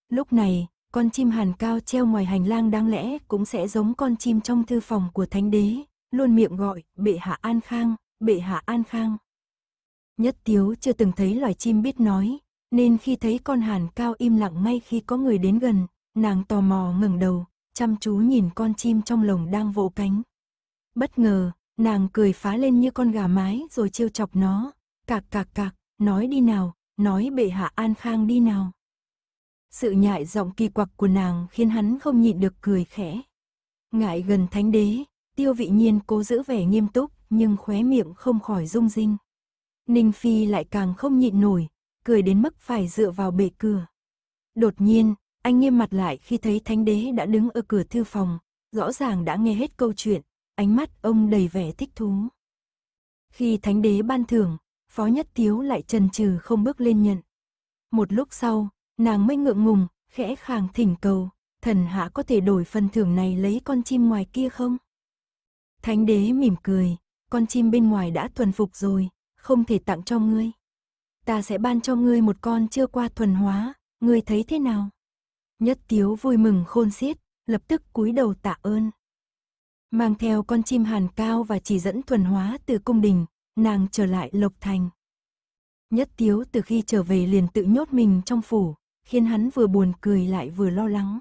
Lúc này, con chim hàn cao treo ngoài hành lang đáng lẽ cũng sẽ giống con chim trong thư phòng của thánh đế, luôn miệng gọi, bệ hạ an khang, bệ hạ an khang. Nhất tiếu chưa từng thấy loài chim biết nói, nên khi thấy con hàn cao im lặng ngay khi có người đến gần, nàng tò mò ngẩng đầu, chăm chú nhìn con chim trong lồng đang vỗ cánh. Bất ngờ, nàng cười phá lên như con gà mái rồi trêu chọc nó, cạc cạc cạc, nói đi nào, nói bệ hạ an khang đi nào. Sự nhại giọng kỳ quặc của nàng khiến hắn không nhịn được cười khẽ. Ngại gần thánh đế, Tiêu vị nhiên cố giữ vẻ nghiêm túc, nhưng khóe miệng không khỏi rung rinh. Ninh Phi lại càng không nhịn nổi, cười đến mức phải dựa vào bệ cửa. Đột nhiên, anh nghiêm mặt lại khi thấy thánh đế đã đứng ở cửa thư phòng, rõ ràng đã nghe hết câu chuyện, ánh mắt ông đầy vẻ thích thú. Khi thánh đế ban thưởng, phó nhất thiếu lại trần trừ không bước lên nhận. Một lúc sau, nàng mới ngượng ngùng, khẽ khàng thỉnh cầu, thần hạ có thể đổi phần thưởng này lấy con chim ngoài kia không? Thánh đế mỉm cười, con chim bên ngoài đã thuần phục rồi, không thể tặng cho ngươi. Ta sẽ ban cho ngươi một con chưa qua thuần hóa, ngươi thấy thế nào? Nhất tiếu vui mừng khôn xiết, lập tức cúi đầu tạ ơn. Mang theo con chim hàn cao và chỉ dẫn thuần hóa từ cung đình, nàng trở lại Lộc Thành. Nhất tiếu từ khi trở về liền tự nhốt mình trong phủ, khiến hắn vừa buồn cười lại vừa lo lắng.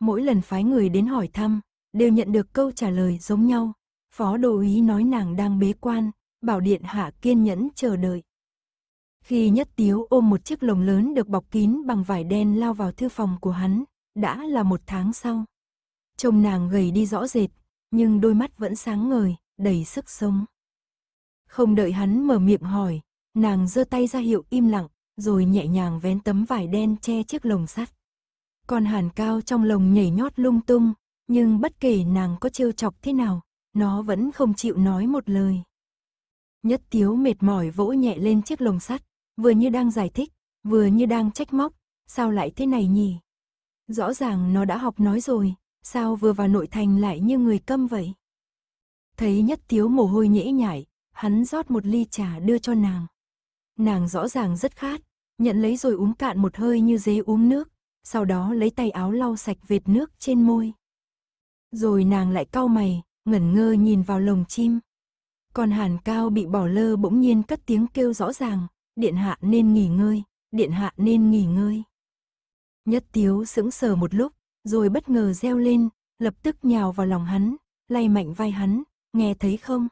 Mỗi lần phái người đến hỏi thăm, đều nhận được câu trả lời giống nhau, Phó đồ ý nói nàng đang bế quan, bảo điện hạ kiên nhẫn chờ đợi. Khi nhất tiếu ôm một chiếc lồng lớn được bọc kín bằng vải đen lao vào thư phòng của hắn, đã là một tháng sau. Trông nàng gầy đi rõ rệt, nhưng đôi mắt vẫn sáng ngời, đầy sức sống. Không đợi hắn mở miệng hỏi, nàng giơ tay ra hiệu im lặng, rồi nhẹ nhàng vén tấm vải đen che chiếc lồng sắt. Con hàn cao trong lồng nhảy nhót lung tung, nhưng bất kể nàng có trêu chọc thế nào, nó vẫn không chịu nói một lời. Nhất tiếu mệt mỏi vỗ nhẹ lên chiếc lồng sắt, vừa như đang giải thích, vừa như đang trách móc, sao lại thế này nhỉ? Rõ ràng nó đã học nói rồi, sao vừa vào nội thành lại như người câm vậy? Thấy nhất tiếu mồ hôi nhễ nhải, hắn rót một ly trà đưa cho nàng. Nàng rõ ràng rất khát, nhận lấy rồi uống cạn một hơi như dế uống nước, sau đó lấy tay áo lau sạch vệt nước trên môi. Rồi nàng lại cau mày, ngẩn ngơ nhìn vào lồng chim. Còn hàn cao bị bỏ lơ bỗng nhiên cất tiếng kêu rõ ràng, điện hạ nên nghỉ ngơi, điện hạ nên nghỉ ngơi. Nhất tiếu sững sờ một lúc, rồi bất ngờ reo lên, lập tức nhào vào lòng hắn, lay mạnh vai hắn, nghe thấy không?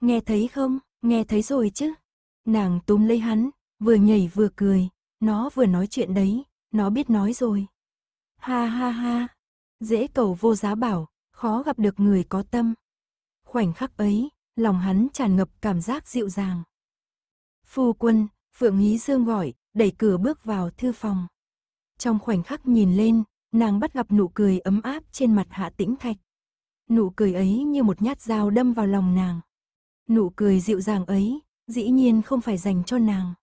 Nghe thấy không? Nghe thấy rồi chứ? Nàng túm lấy hắn, vừa nhảy vừa cười, nó vừa nói chuyện đấy, nó biết nói rồi. Ha ha ha, dễ cầu vô giá bảo, khó gặp được người có tâm. Khoảnh khắc ấy, lòng hắn tràn ngập cảm giác dịu dàng. Phu quân, Phượng ý Dương gọi, đẩy cửa bước vào thư phòng. Trong khoảnh khắc nhìn lên, nàng bắt gặp nụ cười ấm áp trên mặt hạ tĩnh thạch. Nụ cười ấy như một nhát dao đâm vào lòng nàng. Nụ cười dịu dàng ấy, dĩ nhiên không phải dành cho nàng.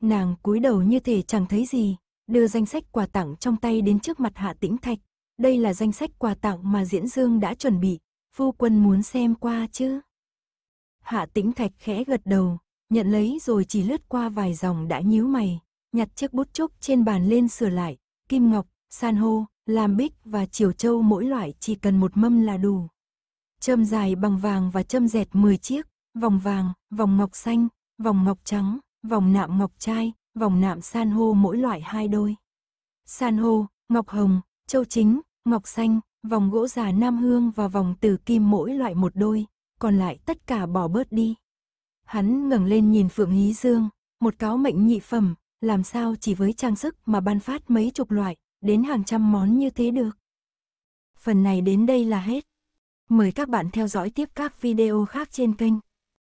Nàng cúi đầu như thể chẳng thấy gì, đưa danh sách quà tặng trong tay đến trước mặt hạ tĩnh thạch đây là danh sách quà tặng mà Diễn Dương đã chuẩn bị, phu quân muốn xem qua chứ? Hạ tĩnh thạch khẽ gật đầu, nhận lấy rồi chỉ lướt qua vài dòng đã nhíu mày, nhặt chiếc bút chúc trên bàn lên sửa lại, kim ngọc, san hô, làm bích và chiều châu mỗi loại chỉ cần một mâm là đủ. Châm dài bằng vàng và châm dẹt 10 chiếc, vòng vàng, vòng ngọc xanh, vòng ngọc trắng, vòng nạm ngọc trai, vòng nạm san hô mỗi loại hai đôi. San hô, ngọc hồng, châu chính, ngọc xanh, vòng gỗ già nam hương và vòng tử kim mỗi loại một đôi, còn lại tất cả bỏ bớt đi. Hắn ngẩng lên nhìn Phượng Hí Dương, một cáo mệnh nhị phẩm, làm sao chỉ với trang sức mà ban phát mấy chục loại, đến hàng trăm món như thế được. Phần này đến đây là hết. Mời các bạn theo dõi tiếp các video khác trên kênh.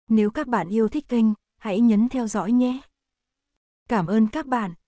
Nếu các bạn yêu thích kênh, hãy nhấn theo dõi nhé. Cảm ơn các bạn.